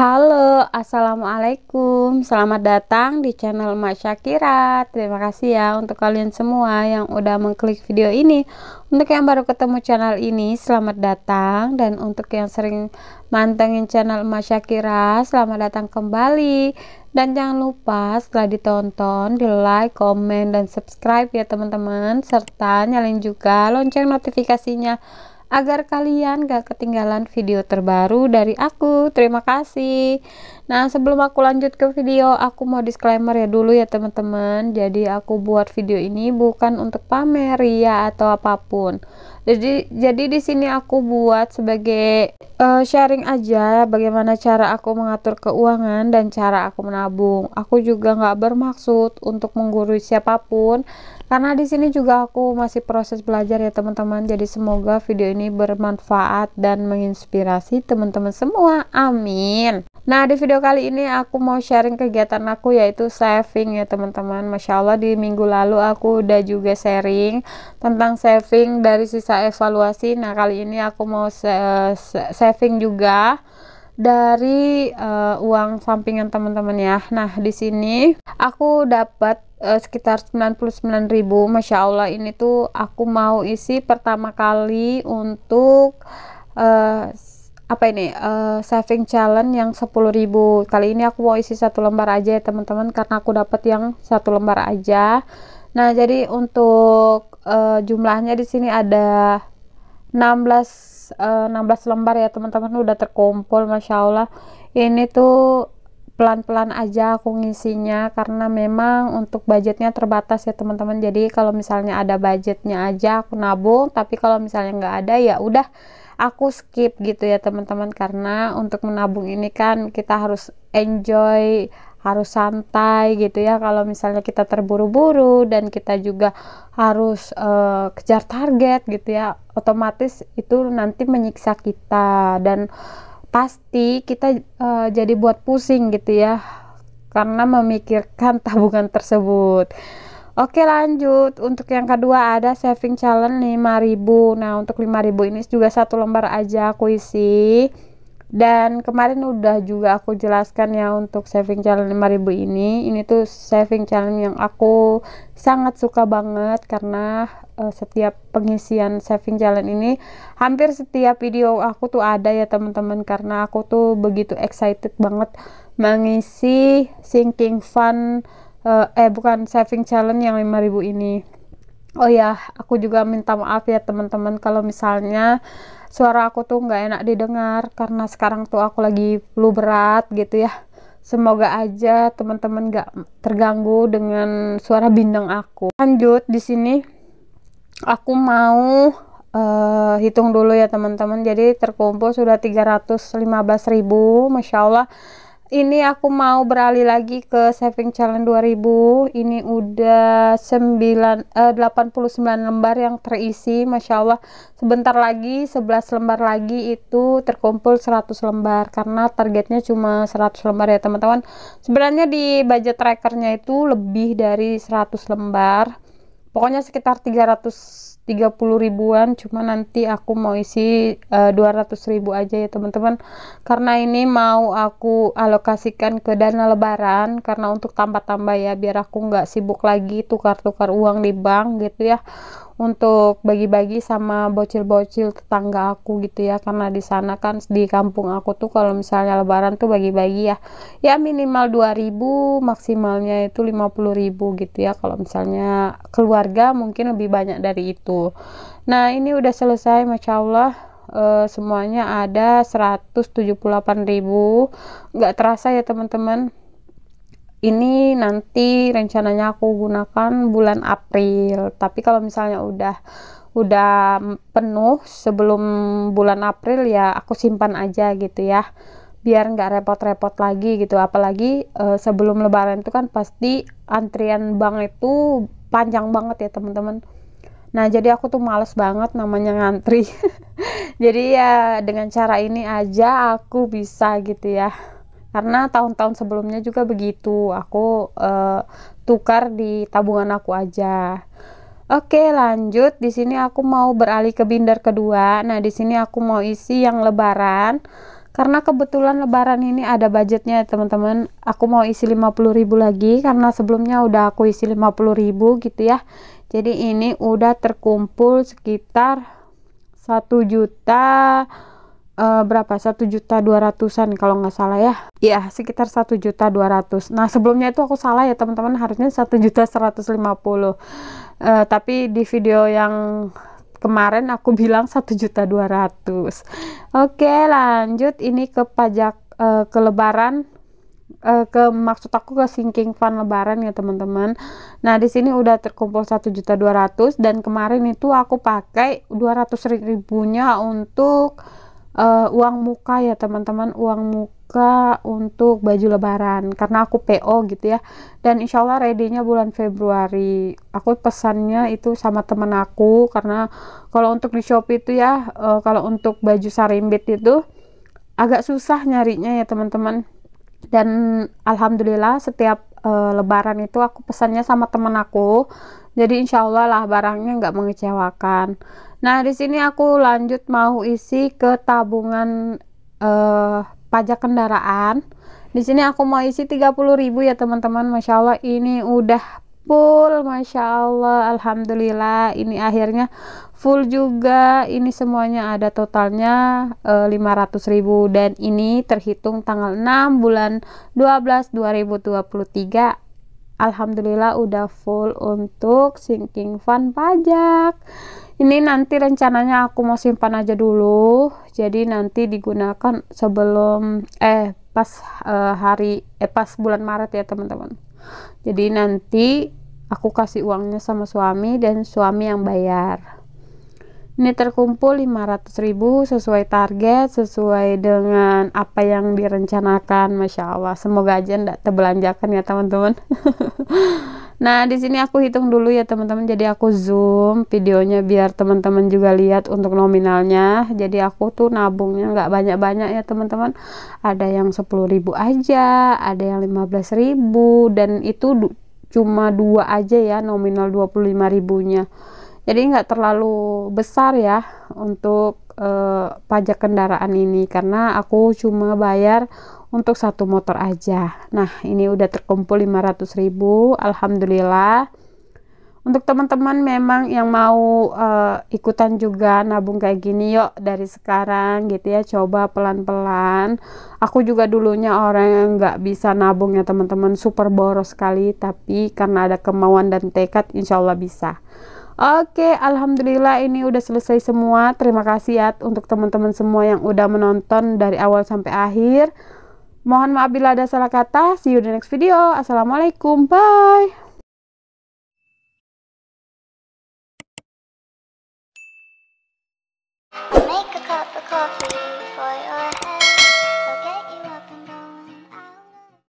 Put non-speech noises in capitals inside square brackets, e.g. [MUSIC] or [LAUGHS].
Halo, Assalamualaikum Selamat datang di channel Mak Syakira Terima kasih ya untuk kalian semua yang udah mengklik video ini Untuk yang baru ketemu channel ini, selamat datang Dan untuk yang sering mantengin channel Mak Syakira, selamat datang kembali Dan jangan lupa setelah ditonton, di like, komen, dan subscribe ya teman-teman Serta nyalain juga lonceng notifikasinya agar kalian gak ketinggalan video terbaru dari aku. Terima kasih. Nah, sebelum aku lanjut ke video, aku mau disclaimer ya dulu ya teman-teman. Jadi aku buat video ini bukan untuk pamer ya atau apapun. Jadi jadi di sini aku buat sebagai uh, sharing aja bagaimana cara aku mengatur keuangan dan cara aku menabung. Aku juga nggak bermaksud untuk menggurui siapapun karena di sini juga aku masih proses belajar ya teman-teman. Jadi semoga video ini bermanfaat dan menginspirasi teman-teman semua. Amin. Nah, di video kali ini aku mau sharing kegiatan aku yaitu saving ya teman-teman Masya Allah di minggu lalu aku udah juga sharing tentang saving dari sisa evaluasi Nah kali ini aku mau saving juga dari uh, uang sampingan teman-teman ya Nah di sini aku dapat eh, sekitar 99.000 Masya Allah ini tuh aku mau isi pertama kali untuk uh, apa ini uh, saving challenge yang 10.000 kali ini aku mau isi satu lembar aja ya teman-teman karena aku dapat yang satu lembar aja nah jadi untuk uh, jumlahnya di sini ada 16 uh, 16 lembar ya teman-teman udah terkumpul Masya Allah ini tuh pelan-pelan aja aku ngisinya karena memang untuk budgetnya terbatas ya teman-teman jadi kalau misalnya ada budgetnya aja aku nabung tapi kalau misalnya nggak ada ya udah aku skip gitu ya teman-teman karena untuk menabung ini kan kita harus enjoy harus santai gitu ya kalau misalnya kita terburu-buru dan kita juga harus uh, kejar target gitu ya otomatis itu nanti menyiksa kita dan pasti kita uh, jadi buat pusing gitu ya karena memikirkan [LAUGHS] tabungan tersebut Oke lanjut untuk yang kedua ada saving challenge 5000 nah untuk 5000 ini juga satu lembar aja aku isi dan kemarin udah juga aku jelaskan ya untuk saving challenge 5000 ini ini tuh saving challenge yang aku sangat suka banget karena uh, setiap pengisian saving challenge ini hampir setiap video aku tuh ada ya teman-teman karena aku tuh begitu excited banget mengisi sinking fund uh, eh bukan saving challenge yang 5000 ini oh ya aku juga minta maaf ya teman-teman kalau misalnya suara aku tuh nggak enak didengar karena sekarang tuh aku lagi flu berat gitu ya Semoga aja teman-teman gak terganggu dengan suara bindeng aku. Lanjut di sini aku mau uh, hitung dulu ya teman-teman. Jadi terkumpul sudah 315.000, masya Allah ini aku mau beralih lagi ke saving challenge 2000 ini udah 9 eh, 89 lembar yang terisi Masya Allah sebentar lagi 11 lembar lagi itu terkumpul 100 lembar karena targetnya cuma 100 lembar ya teman-teman sebenarnya di budget trackernya itu lebih dari 100 lembar pokoknya sekitar 300 30 ribuan cuma nanti aku mau isi uh, eh, 200 ribu aja ya teman-teman karena ini mau aku alokasikan ke dana lebaran karena untuk tambah-tambah ya biar aku nggak sibuk lagi tukar-tukar uang di bank gitu ya untuk bagi-bagi sama bocil-bocil tetangga aku gitu ya karena di sana kan di kampung aku tuh kalau misalnya lebaran tuh bagi-bagi ya ya minimal 2000 maksimalnya itu 50000 gitu ya kalau misalnya keluarga mungkin lebih banyak dari itu nah ini udah selesai Masya Allah Uh, semuanya ada 178.000 nggak terasa ya teman-teman ini nanti rencananya aku gunakan bulan April tapi kalau misalnya udah udah penuh sebelum bulan April ya aku simpan aja gitu ya biar nggak repot-repot lagi gitu apalagi uh, sebelum lebaran itu kan pasti antrian bank itu panjang banget ya teman-teman nah jadi aku tuh males banget namanya ngantri [LAUGHS] jadi ya dengan cara ini aja aku bisa gitu ya karena tahun-tahun sebelumnya juga begitu aku uh, tukar di tabungan aku aja Oke lanjut di sini aku mau beralih ke binder kedua nah di sini aku mau isi yang lebaran karena kebetulan lebaran ini ada budgetnya teman-teman aku mau isi ribu lagi karena sebelumnya udah aku isi ribu gitu ya jadi ini udah terkumpul sekitar 1 juta uh, berapa satu juta dua ratusan kalau nggak salah ya ya sekitar satu juta dua ratus nah sebelumnya itu aku salah ya teman-teman harusnya satu juta seratus lima puluh eh, tapi di video yang kemarin aku bilang satu juta dua ratus oke lanjut ini ke pajak uh, ke lebaran uh, ke maksud aku ke sinking fund lebaran ya teman-teman. Nah, di sini udah terkumpul satu juta ratus dan kemarin itu aku pakai dua ratus ribunya untuk uh, uang muka ya teman-teman uang muka untuk baju lebaran karena aku PO gitu ya dan insyaallah ready-nya bulan Februari aku pesannya itu sama temen aku karena kalau untuk di Shopee itu ya uh, kalau untuk baju sarimbit itu agak susah nyarinya ya teman-teman dan alhamdulillah setiap uh, lebaran itu aku pesannya sama temen aku jadi insya Allah lah barangnya nggak mengecewakan nah di sini aku lanjut mau isi ke tabungan eh, pajak kendaraan di sini aku mau isi ribu ya teman-teman Masya Allah ini udah full Masya Allah Alhamdulillah ini akhirnya full juga ini semuanya ada totalnya 500 eh, ribu dan ini terhitung tanggal 6 bulan 12 2023 Alhamdulillah udah full untuk sinking fund pajak ini nanti rencananya aku mau simpan aja dulu jadi nanti digunakan sebelum eh pas eh, hari eh pas bulan Maret ya teman-teman jadi nanti aku kasih uangnya sama suami dan suami yang bayar ini terkumpul 500 ribu sesuai target sesuai dengan apa yang direncanakan Masya Allah semoga aja ndak terbelanjakan ya teman-teman [LAUGHS] nah di sini aku hitung dulu ya teman-teman jadi aku zoom videonya biar teman-teman juga lihat untuk nominalnya jadi aku tuh nabungnya nggak banyak-banyak ya teman-teman ada yang ribu aja ada yang ribu dan itu cuma dua aja ya nominal 25 ribunya jadi nggak terlalu besar ya untuk eh, pajak kendaraan ini karena aku cuma bayar untuk satu motor aja nah ini udah terkumpul 500 ribu Alhamdulillah untuk teman-teman memang yang mau eh, ikutan juga nabung kayak gini yuk dari sekarang gitu ya coba pelan-pelan aku juga dulunya orang yang nggak bisa nabung ya teman-teman super boros sekali tapi karena ada kemauan dan tekad insya Allah bisa Oke, alhamdulillah ini udah selesai semua. Terima kasih ya untuk teman-teman semua yang udah menonton dari awal sampai akhir. Mohon maaf bila ada salah kata. See you the next video. Assalamualaikum. Bye.